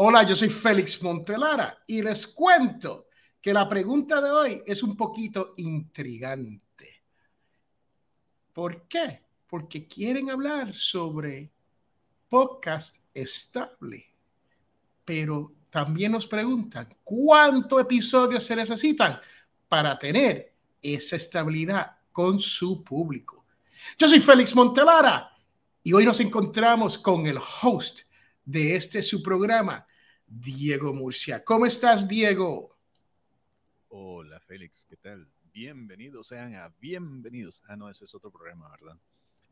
Hola, yo soy Félix Montelara y les cuento que la pregunta de hoy es un poquito intrigante. ¿Por qué? Porque quieren hablar sobre podcast estable, pero también nos preguntan cuántos episodios se necesitan para tener esa estabilidad con su público. Yo soy Félix Montelara y hoy nos encontramos con el host de este su programa, Diego Murcia. ¿Cómo estás, Diego? Hola, Félix, ¿qué tal? Bienvenidos sean a Bienvenidos. Ah, no, ese es otro programa, ¿verdad?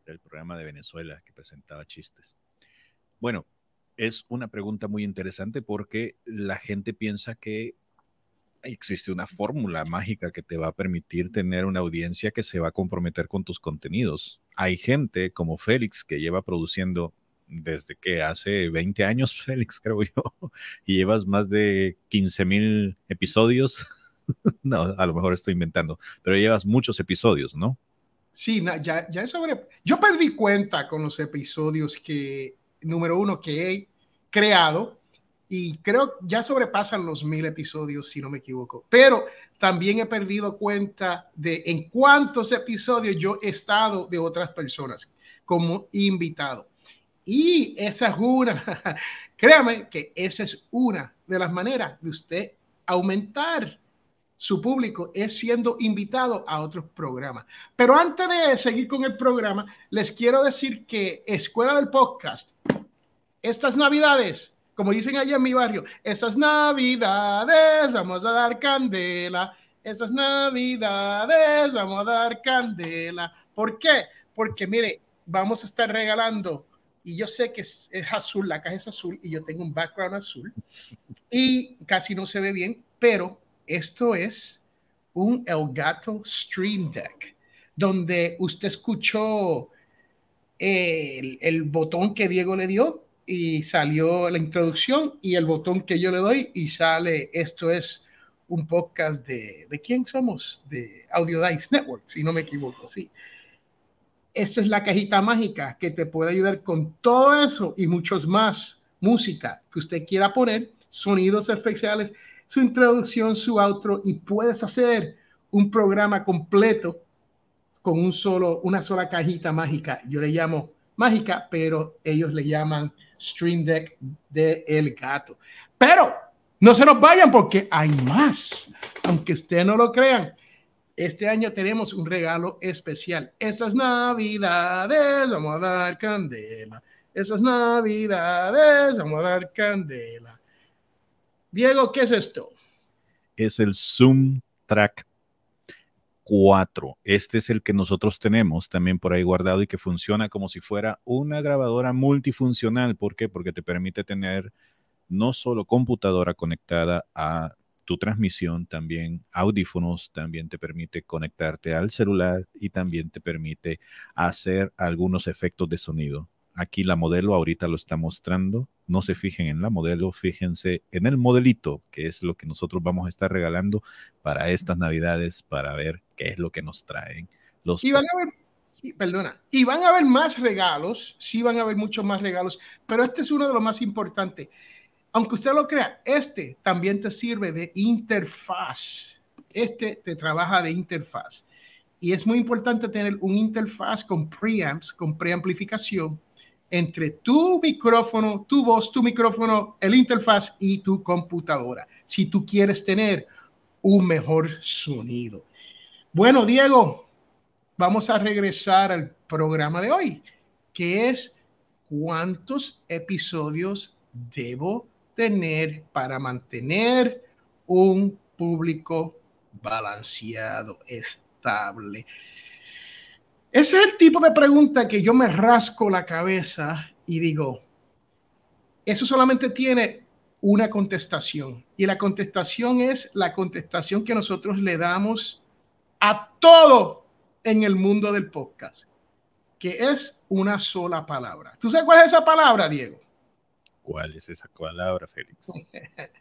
El programa de Venezuela que presentaba chistes. Bueno, es una pregunta muy interesante porque la gente piensa que existe una fórmula mágica que te va a permitir tener una audiencia que se va a comprometer con tus contenidos. Hay gente como Félix que lleva produciendo desde que hace 20 años, Félix, creo yo, y llevas más de 15 mil episodios. no, a lo mejor estoy inventando, pero llevas muchos episodios, ¿no? Sí, ya, ya es sobre... Yo perdí cuenta con los episodios que, número uno, que he creado y creo ya sobrepasan los mil episodios, si no me equivoco. Pero también he perdido cuenta de en cuántos episodios yo he estado de otras personas como invitado. Y esa es una, créame que esa es una de las maneras de usted aumentar su público es siendo invitado a otros programas. Pero antes de seguir con el programa, les quiero decir que Escuela del Podcast, estas navidades, como dicen allá en mi barrio, estas navidades vamos a dar candela, estas navidades vamos a dar candela. ¿Por qué? Porque mire, vamos a estar regalando y yo sé que es, azul, la caja es azul y yo tengo un background azul y casi no se ve bien, pero esto es un Elgato Stream Deck, donde usted escuchó el, el botón que Diego le dio y salió la introducción y el botón que yo le doy y sale esto es un podcast de, ¿de quién somos? De Audio Dice Network, si no me equivoco, sí. Esta es la cajita mágica que te puede ayudar con todo eso y muchos más. Música que usted quiera poner, sonidos especiales, su introducción, su outro y puedes hacer un programa completo con un solo, una sola cajita mágica. Yo le llamo mágica, pero ellos le llaman Stream Deck de El Gato. Pero no se nos vayan porque hay más, aunque usted no lo crean. Este año tenemos un regalo especial. Esas navidades vamos a dar candela. Esas navidades vamos a dar candela. Diego, ¿qué es esto? Es el Zoom Track 4. Este es el que nosotros tenemos también por ahí guardado y que funciona como si fuera una grabadora multifuncional. ¿Por qué? Porque te permite tener no solo computadora conectada a tu transmisión, también audífonos, también te permite conectarte al celular y también te permite hacer algunos efectos de sonido. Aquí la modelo ahorita lo está mostrando. No se fijen en la modelo, fíjense en el modelito, que es lo que nosotros vamos a estar regalando para estas navidades, para ver qué es lo que nos traen los... Y van a ver perdona, y van a haber más regalos, sí van a haber muchos más regalos, pero este es uno de los más importantes. Aunque usted lo crea, este también te sirve de interfaz. Este te trabaja de interfaz. Y es muy importante tener un interfaz con preamps, con preamplificación, entre tu micrófono, tu voz, tu micrófono, el interfaz y tu computadora, si tú quieres tener un mejor sonido. Bueno, Diego, vamos a regresar al programa de hoy, que es cuántos episodios debo tener para mantener un público balanceado, estable. Ese es el tipo de pregunta que yo me rasco la cabeza y digo, eso solamente tiene una contestación. Y la contestación es la contestación que nosotros le damos a todo en el mundo del podcast, que es una sola palabra. ¿Tú sabes cuál es esa palabra, Diego? ¿Cuál es esa palabra, Félix?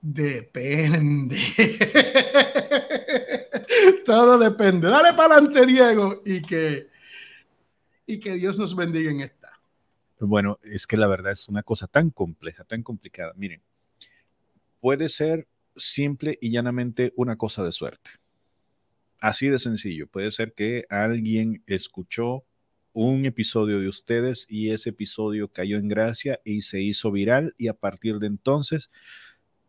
Depende. Todo depende. Dale para adelante, Diego, y que, y que Dios nos bendiga en esta. Bueno, es que la verdad es una cosa tan compleja, tan complicada. Miren, puede ser simple y llanamente una cosa de suerte. Así de sencillo. Puede ser que alguien escuchó un episodio de ustedes y ese episodio cayó en gracia y se hizo viral y a partir de entonces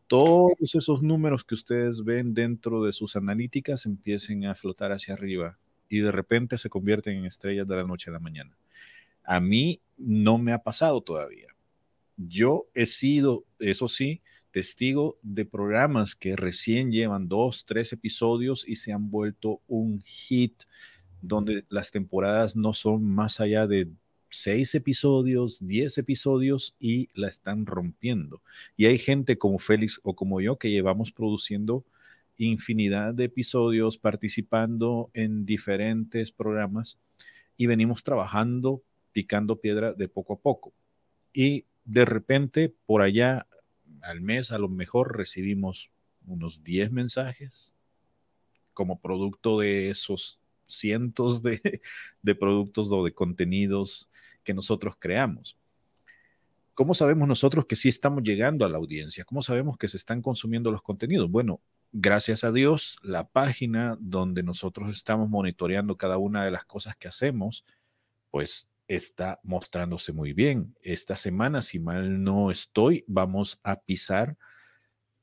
todos esos números que ustedes ven dentro de sus analíticas empiecen a flotar hacia arriba y de repente se convierten en estrellas de la noche a la mañana. A mí no me ha pasado todavía. Yo he sido, eso sí, testigo de programas que recién llevan dos, tres episodios y se han vuelto un hit donde las temporadas no son más allá de seis episodios, diez episodios y la están rompiendo. Y hay gente como Félix o como yo que llevamos produciendo infinidad de episodios, participando en diferentes programas y venimos trabajando, picando piedra de poco a poco. Y de repente, por allá al mes, a lo mejor recibimos unos diez mensajes como producto de esos cientos de, productos o de contenidos que nosotros creamos. ¿Cómo sabemos nosotros que sí estamos llegando a la audiencia? ¿Cómo sabemos que se están consumiendo los contenidos? Bueno, gracias a Dios, la página donde nosotros estamos monitoreando cada una de las cosas que hacemos, pues está mostrándose muy bien. Esta semana, si mal no estoy, vamos a pisar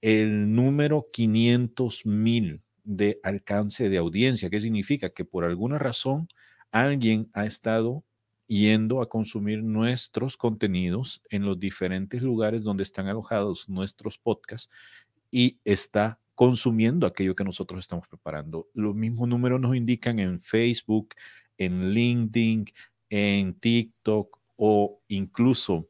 el número 500,000 de alcance de audiencia. ¿Qué significa? Que por alguna razón alguien ha estado yendo a consumir nuestros contenidos en los diferentes lugares donde están alojados nuestros podcasts y está consumiendo aquello que nosotros estamos preparando. Los mismos números nos indican en Facebook, en LinkedIn, en TikTok o incluso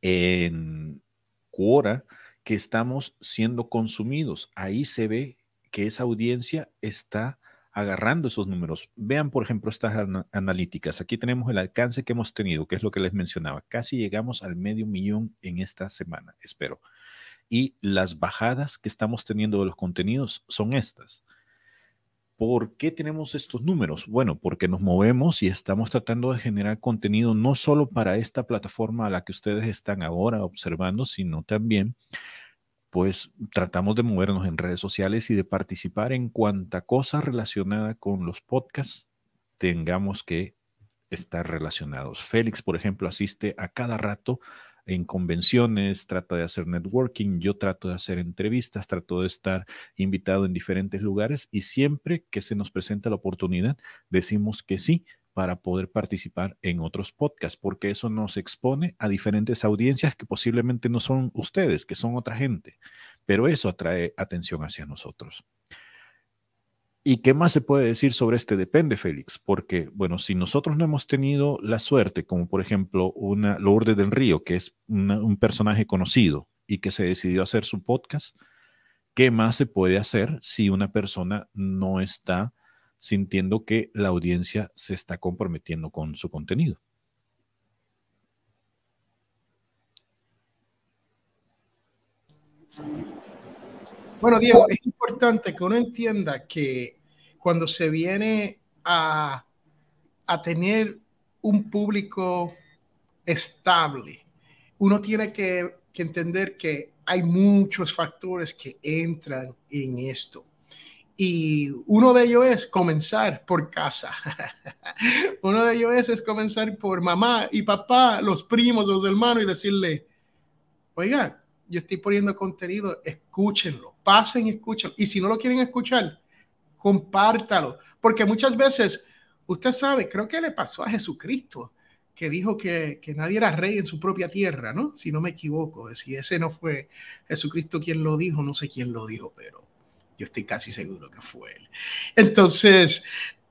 en Quora que estamos siendo consumidos. Ahí se ve que esa audiencia está agarrando esos números. Vean, por ejemplo, estas analíticas. Aquí tenemos el alcance que hemos tenido, que es lo que les mencionaba. Casi llegamos al medio millón en esta semana, espero. Y las bajadas que estamos teniendo de los contenidos son estas. ¿Por qué tenemos estos números? Bueno, porque nos movemos y estamos tratando de generar contenido no solo para esta plataforma a la que ustedes están ahora observando, sino también pues tratamos de movernos en redes sociales y de participar en cuanta cosa relacionada con los podcasts tengamos que estar relacionados. Félix, por ejemplo, asiste a cada rato en convenciones, trata de hacer networking, yo trato de hacer entrevistas, trato de estar invitado en diferentes lugares y siempre que se nos presenta la oportunidad, decimos que sí para poder participar en otros podcasts, porque eso nos expone a diferentes audiencias que posiblemente no son ustedes, que son otra gente, pero eso atrae atención hacia nosotros. ¿Y qué más se puede decir sobre este depende, Félix? Porque, bueno, si nosotros no hemos tenido la suerte, como por ejemplo una Lourdes del Río, que es un personaje conocido y que se decidió hacer su podcast, ¿qué más se puede hacer si una persona no está sintiendo que la audiencia se está comprometiendo con su contenido. Bueno, Diego, es importante que uno entienda que cuando se viene a, a tener un público estable, uno tiene que, que entender que hay muchos factores que entran en esto. Y uno de ellos es comenzar por casa. uno de ellos es, comenzar por mamá y papá, los primos, los hermanos y decirle, oiga, yo estoy poniendo contenido, escúchenlo, pasen y escúchenlo. Y si no lo quieren escuchar, compártalo. Porque muchas veces, usted sabe, creo que le pasó a Jesucristo, que dijo que, que, nadie era rey en su propia tierra, ¿no? Si no me equivoco, si ese no fue Jesucristo quien lo dijo, no sé quién lo dijo, pero yo estoy casi seguro que fue él. Entonces,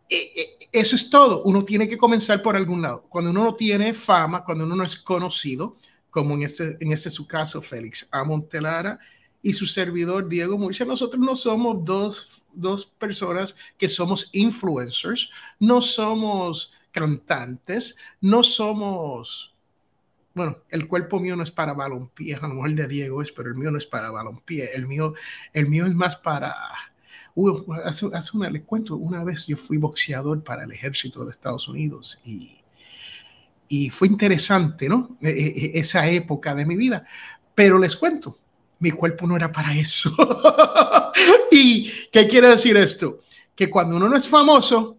e, e, eso es todo. Uno tiene que comenzar por algún lado. Cuando uno no tiene fama, cuando uno no es conocido, como en este, en este su caso, Félix Amontelara Montelara y su servidor Diego Murcia, nosotros no somos dos, dos personas que somos influencers, no somos cantantes, no somos bueno, el cuerpo mío no es para balompié, a lo mejor el de Diego es, pero el mío no es para balompié, el mío, el mío es más para... hace, una, les cuento, una vez yo fui boxeador para el ejército de Estados Unidos y, y fue interesante, ¿no? E, e, e, esa época de mi vida, pero les cuento, mi cuerpo no era para eso. ¿Y qué quiere decir esto? Que cuando uno no es famoso,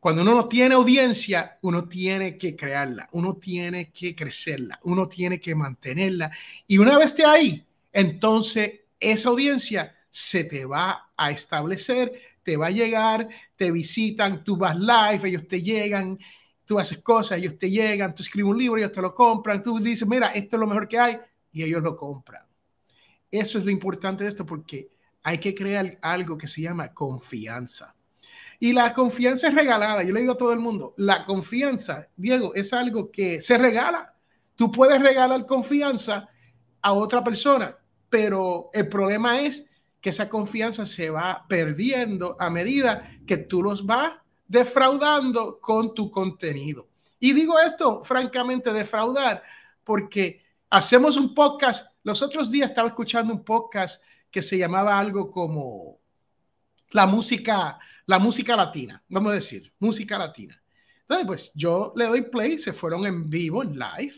cuando uno no tiene audiencia, uno tiene que crearla, uno tiene que crecerla, uno tiene que mantenerla. Y una vez esté ahí, entonces esa audiencia se te va a establecer, te va a llegar, te visitan, tú vas live, ellos te llegan, tú haces cosas, ellos te llegan, tú escribes un libro, ellos te lo compran, tú dices, mira, esto es lo mejor que hay, y ellos lo compran. Eso es lo importante de esto porque hay que crear algo que se llama confianza. Y la confianza es regalada. Yo le digo a todo el mundo, la confianza, Diego, es algo que se regala. Tú puedes regalar confianza a otra persona, pero el problema es que esa confianza se va perdiendo a medida que tú los vas defraudando con tu contenido. Y digo esto francamente, defraudar, porque hacemos un podcast. Los otros días estaba escuchando un podcast que se llamaba algo como la música la música latina, vamos a decir, música latina. Entonces, pues yo le doy play, se fueron en vivo, en live,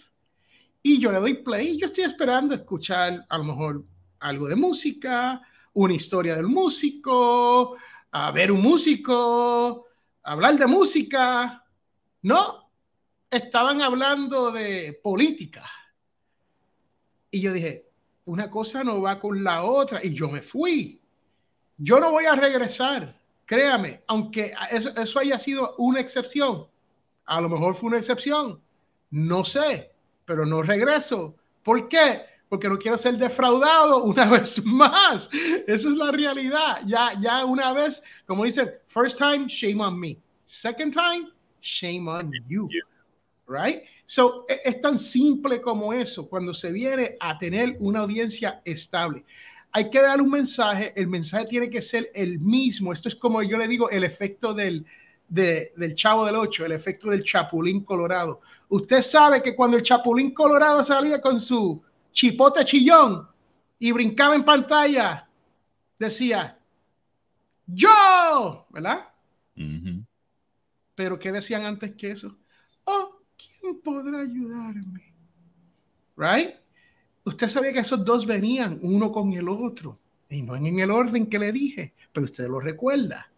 y yo le doy play y yo estoy esperando escuchar a lo mejor algo de música, una historia del músico, a ver un músico, hablar de música. No, estaban hablando de política. Y yo dije, una cosa no va con la otra y yo me fui. Yo no voy a regresar Créame, aunque eso, haya sido una excepción, a lo mejor fue una excepción, no sé, pero no regreso. ¿Por qué? Porque no quiero ser defraudado una vez más. Esa es la realidad. Ya, ya una vez, como dicen, first time, shame on me. Second time, shame on you. Right? So, es, es tan simple como eso cuando se viene a tener una audiencia estable hay que dar un mensaje, el mensaje tiene que ser el mismo. Esto es como yo le digo, el efecto del, Chavo del Ocho, el efecto del Chapulín Colorado. Usted sabe que cuando el Chapulín Colorado salía con su chipote chillón y brincaba en pantalla, decía, yo, ¿verdad? Pero ¿qué decían antes que eso? Oh, ¿quién podrá ayudarme? ¿Right? usted sabía que esos dos venían uno con el otro, y no en el orden que le dije, pero usted lo recuerda.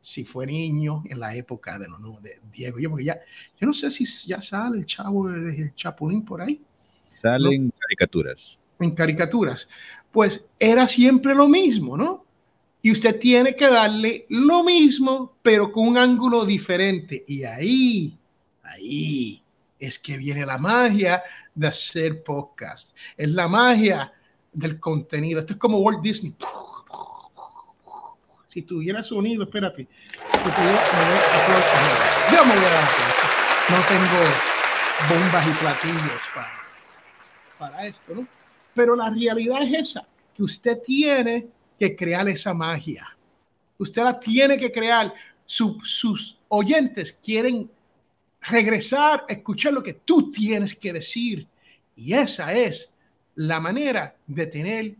Si fue niño en la época de, Diego, yo, ya, yo no sé si ya sale el chavo el Chapulín por ahí. Salen en caricaturas. En caricaturas. Pues era siempre lo mismo, ¿no? Y usted tiene que darle lo mismo, pero con un ángulo diferente. Y ahí, ahí es que viene la magia de hacer podcast. Es la magia del contenido. Esto es como Walt Disney. Si tuviera sonido, espérate. Yo me voy a No tengo bombas y platillos para, para esto, ¿no? Pero la realidad es esa, que usted tiene que crear esa magia. Usted la tiene que crear. sus oyentes quieren regresar, escuchar lo que tú tienes que decir. Y esa es la manera de tener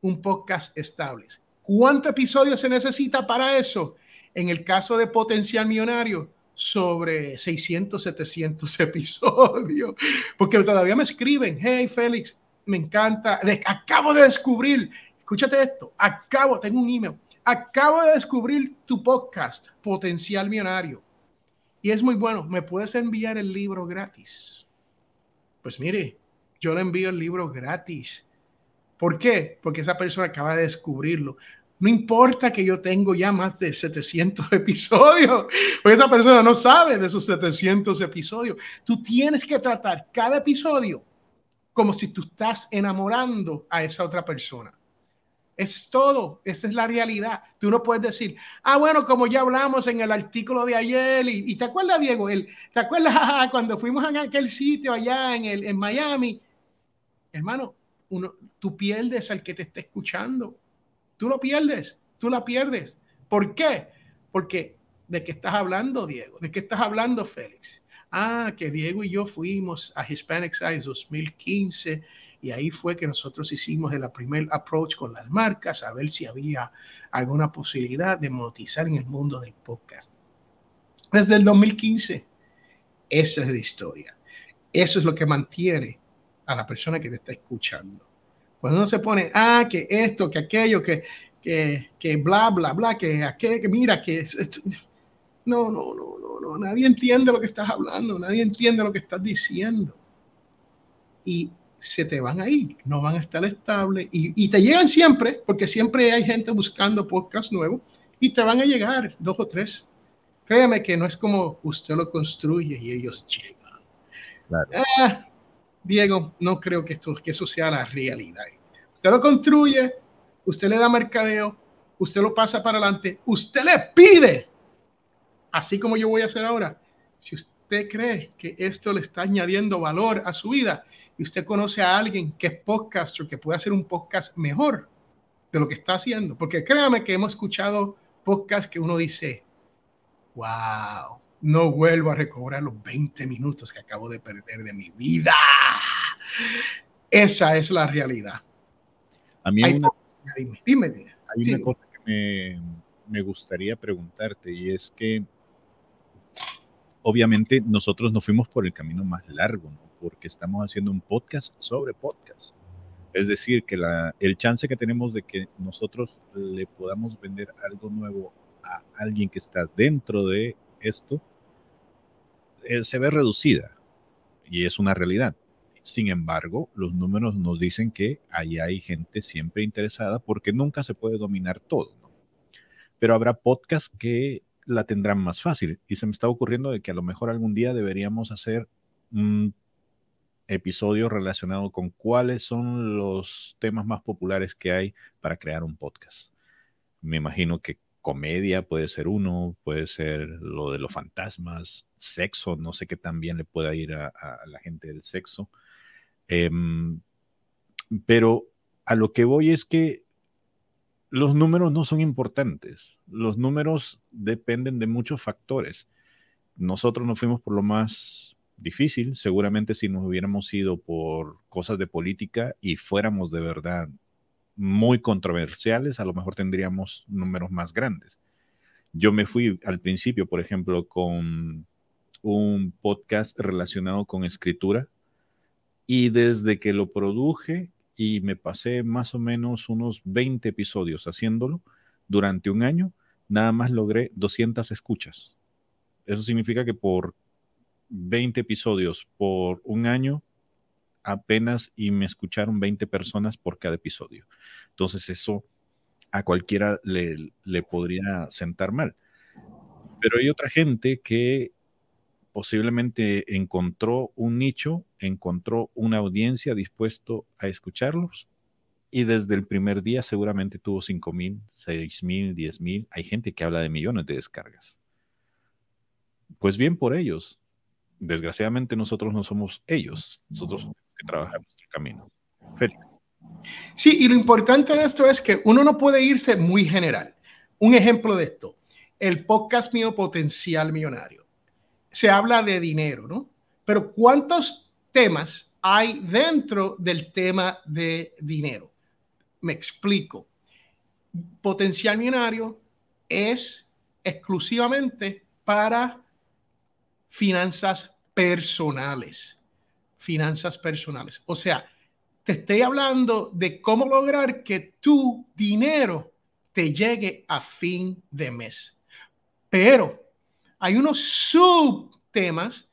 un podcast estable. ¿Cuántos episodios se necesita para eso? En el caso de Potencial Millonario, sobre 600, 700 episodios. Porque todavía me escriben, hey Félix, me encanta, acabo de descubrir, escúchate esto, acabo, tengo un email, acabo de descubrir tu podcast, Potencial Millonario y es muy bueno. ¿Me puedes enviar el libro gratis? Pues mire, yo le envío el libro gratis. ¿Por qué? Porque esa persona acaba de descubrirlo. No importa que yo tengo ya más de 700 episodios, porque esa persona no sabe de esos 700 episodios. Tú tienes que tratar cada episodio como si tú estás enamorando a esa otra persona es todo, esa es la realidad. Tú no puedes decir, ah, bueno, como ya hablamos en el artículo de ayer, y, te acuerdas, Diego, el, te acuerdas cuando fuimos a aquel sitio allá en, el, en Miami. Hermano, uno, tú pierdes al que te está escuchando. Tú lo pierdes, tú la pierdes. ¿Por qué? Porque de qué estás hablando, Diego, de qué estás hablando, Félix. Ah, que Diego y yo fuimos a Hispanic Size 2015 y ahí fue que nosotros hicimos el primer approach con las marcas a ver si había alguna posibilidad de monetizar en el mundo del podcast. Desde el 2015, esa es la historia. Eso es lo que mantiene a la persona que te está escuchando. Cuando uno se pone, ah, que esto, que aquello, que, bla, bla, bla, que que mira, que esto. no, no, no, no. Nadie entiende lo que estás hablando, nadie entiende lo que estás diciendo. Y se te van a ir, no van a estar estables y, te llegan siempre, porque siempre hay gente buscando podcast nuevo y te van a llegar dos o tres. Créeme que no es como usted lo construye y ellos llegan. Ah, Diego, no creo que, esto, que eso sea la realidad. Usted lo construye, usted le da mercadeo, usted lo pasa para adelante, usted le pide, así como yo voy a hacer ahora. Si usted usted cree que esto le está añadiendo valor a su vida y usted conoce a alguien que es podcaster, que puede hacer un podcast mejor de lo que está haciendo, porque créame que hemos escuchado podcasts que uno dice, wow, no vuelvo a recobrar los 20 minutos que acabo de perder de mi vida. Esa es la realidad. A mí hay una, cosa que me, me gustaría preguntarte y es que obviamente nosotros nos fuimos por el camino más largo, porque estamos haciendo un podcast sobre podcast. Es decir, que el chance que tenemos de que nosotros le podamos vender algo nuevo a alguien que está dentro de esto eh, se ve reducida y es una realidad. Sin embargo, los números nos dicen que ahí hay gente siempre interesada porque nunca se puede dominar todo. Pero habrá podcasts que la tendrán más fácil. Y se me está ocurriendo de que a lo mejor algún día deberíamos hacer un episodio relacionado con cuáles son los temas más populares que hay para crear un podcast. Me imagino que comedia puede ser uno, puede ser lo de los fantasmas, sexo, no sé qué también le pueda ir a, la gente del sexo. Em, pero a lo que voy es que los números no son importantes. Los números dependen de muchos factores. Nosotros nos fuimos por lo más difícil. Seguramente si nos hubiéramos ido por cosas de política y fuéramos de verdad muy controversiales, a lo mejor tendríamos números más grandes. Yo me fui al principio, por ejemplo, con un podcast relacionado con escritura y desde que lo produje y me pasé más o menos unos 20 episodios haciéndolo durante un año, nada más logré 200 escuchas. Eso significa que por 20 episodios por un año, apenas y me escucharon 20 personas por cada episodio. Entonces eso a cualquiera le, le podría sentar mal. Pero hay otra gente que posiblemente encontró un nicho, encontró una audiencia dispuesto a escucharlos y desde el primer día seguramente tuvo 5 mil, 6 mil, 10 mil. Hay gente que habla de millones de descargas. Pues bien por ellos. Desgraciadamente nosotros no somos ellos. Nosotros trabajamos que trabajamos el camino. Félix. Sí, y lo importante de esto es que uno no puede irse muy general. Un ejemplo de esto, el podcast mío Potencial Millonario se habla de dinero, ¿no? Pero ¿cuántos temas hay dentro del tema de dinero? Me explico. Potencial millonario es exclusivamente para finanzas personales. Finanzas personales. O sea, te estoy hablando de cómo lograr que tu dinero te llegue a fin de mes. Pero hay unos subtemas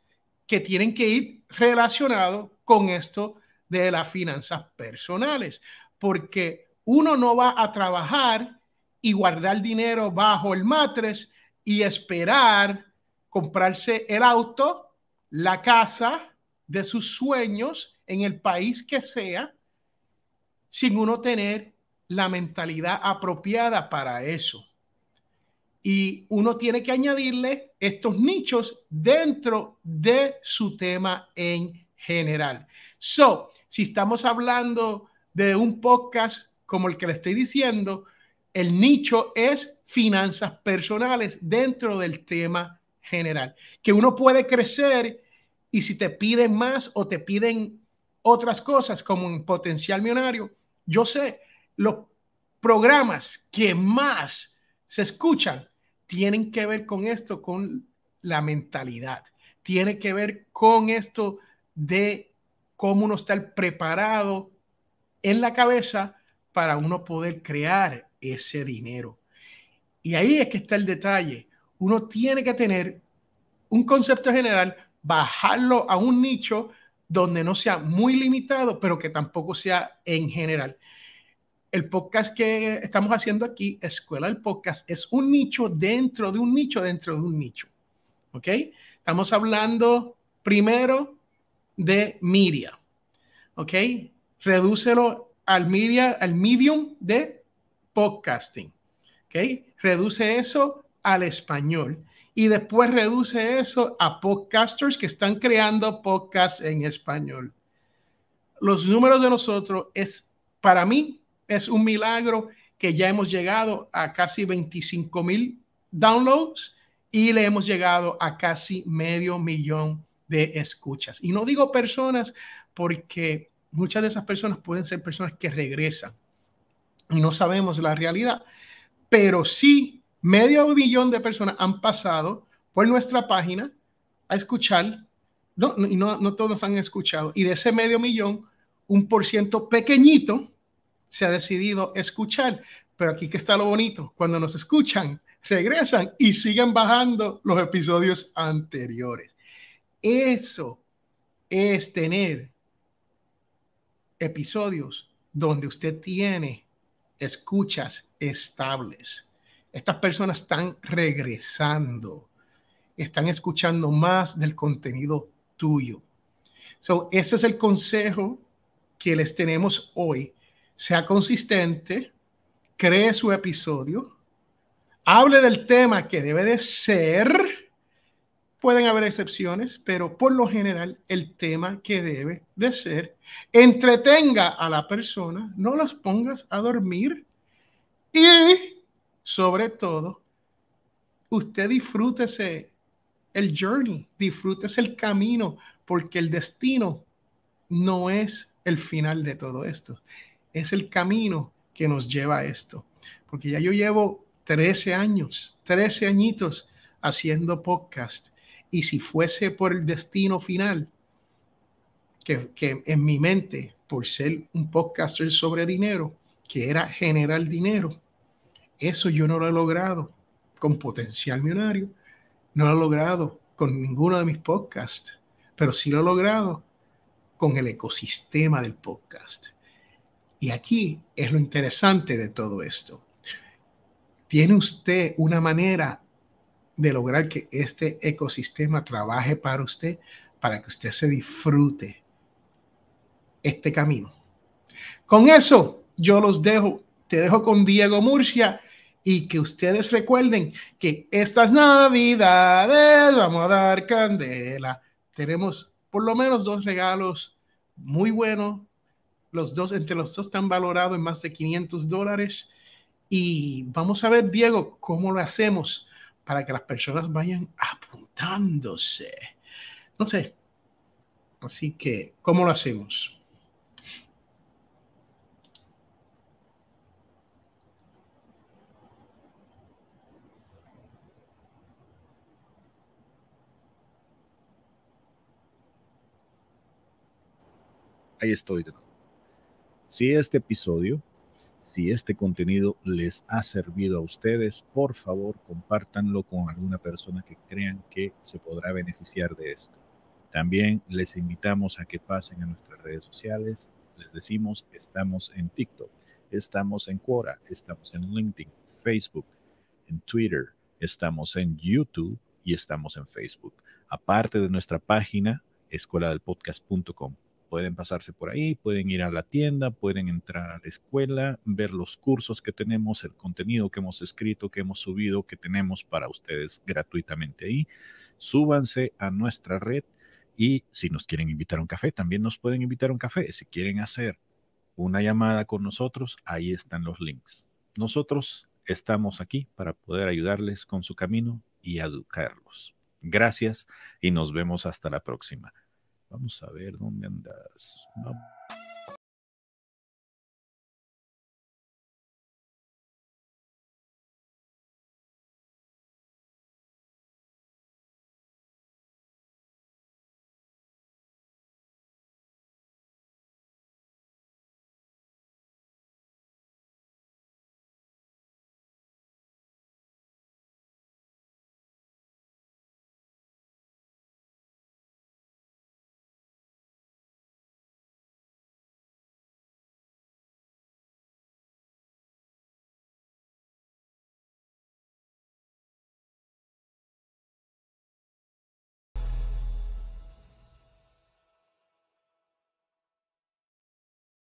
que tienen que ir relacionados con esto de las finanzas personales, porque uno no va a trabajar y guardar dinero bajo el matres y esperar comprarse el auto, la casa de sus sueños en el país que sea, sin uno tener la mentalidad apropiada para eso y uno tiene que añadirle estos nichos dentro de su tema en general. So, si estamos hablando de un podcast como el que le estoy diciendo, el nicho es finanzas personales dentro del tema general, que uno puede crecer y si te piden más o te piden otras cosas como un potencial millonario, yo sé, los programas que más se escuchan tienen que ver con esto, con la mentalidad, tiene que ver con esto de cómo uno está preparado en la cabeza para uno poder crear ese dinero. Y ahí es que está el detalle. Uno tiene que tener un concepto general, bajarlo a un nicho donde no sea muy limitado, pero que tampoco sea en general el podcast que estamos haciendo aquí, Escuela del Podcast, es un nicho dentro de un nicho dentro de un nicho. ¿Ok? Estamos hablando primero de media. ¿Ok? Redúcelo al media, al medium de podcasting. ¿Ok? Reduce eso al español. Y después reduce eso a podcasters que están creando podcasts en español. Los números de nosotros es, para mí, es un milagro que ya hemos llegado a casi 25 mil downloads y le hemos llegado a casi medio millón de escuchas. Y no digo personas porque muchas de esas personas pueden ser personas que regresan y no sabemos la realidad, pero sí medio millón de personas han pasado por nuestra página a escuchar, no, no, todos han escuchado, y de ese medio millón, un por ciento pequeñito se ha decidido escuchar. Pero aquí que está lo bonito, cuando nos escuchan, regresan y siguen bajando los episodios anteriores. Eso es tener episodios donde usted tiene escuchas estables. Estas personas están regresando, están escuchando más del contenido tuyo. So, ese es el consejo que les tenemos hoy sea consistente, cree su episodio, hable del tema que debe de ser. Pueden haber excepciones, pero por lo general el tema que debe de ser. Entretenga a la persona, no las pongas a dormir y sobre todo, usted disfrútese el journey, disfrútese el camino, porque el destino no es el final de todo esto es el camino que nos lleva a esto. Porque ya yo llevo 13 años, 13 añitos haciendo podcast. Y si fuese por el destino final, que, que en mi mente, por ser un podcaster sobre dinero, que era generar dinero, eso yo no lo he logrado con potencial millonario, no lo he logrado con ninguno de mis podcasts, pero sí lo he logrado con el ecosistema del podcast. Y aquí es lo interesante de todo esto. Tiene usted una manera de lograr que este ecosistema trabaje para usted, para que usted se disfrute este camino. Con eso, yo los dejo. Te dejo con Diego Murcia y que ustedes recuerden que estas navidades vamos a dar candela. Tenemos por lo menos dos regalos muy buenos los dos, entre los dos están valorados en más de 500 dólares. Y vamos a ver, Diego, cómo lo hacemos para que las personas vayan apuntándose. No sé. Así que, ¿cómo lo hacemos? Ahí estoy de si este episodio, si este contenido les ha servido a ustedes, por favor compártanlo con alguna persona que crean que se podrá beneficiar de esto. También les invitamos a que pasen a nuestras redes sociales. Les decimos, estamos en TikTok, estamos en Quora, estamos en LinkedIn, Facebook, en Twitter, estamos en YouTube y estamos en Facebook. Aparte de nuestra página, escuela del podcast.com pueden pasarse por ahí, pueden ir a la tienda, pueden entrar a la escuela, ver los cursos que tenemos, el contenido que hemos escrito, que hemos subido, que tenemos para ustedes gratuitamente ahí. Súbanse a nuestra red y si nos quieren invitar a un café, también nos pueden invitar a un café. Si quieren hacer una llamada con nosotros, ahí están los links. Nosotros estamos aquí para poder ayudarles con su camino y educarlos. Gracias y nos vemos hasta la próxima. Vamos a ver dónde andas.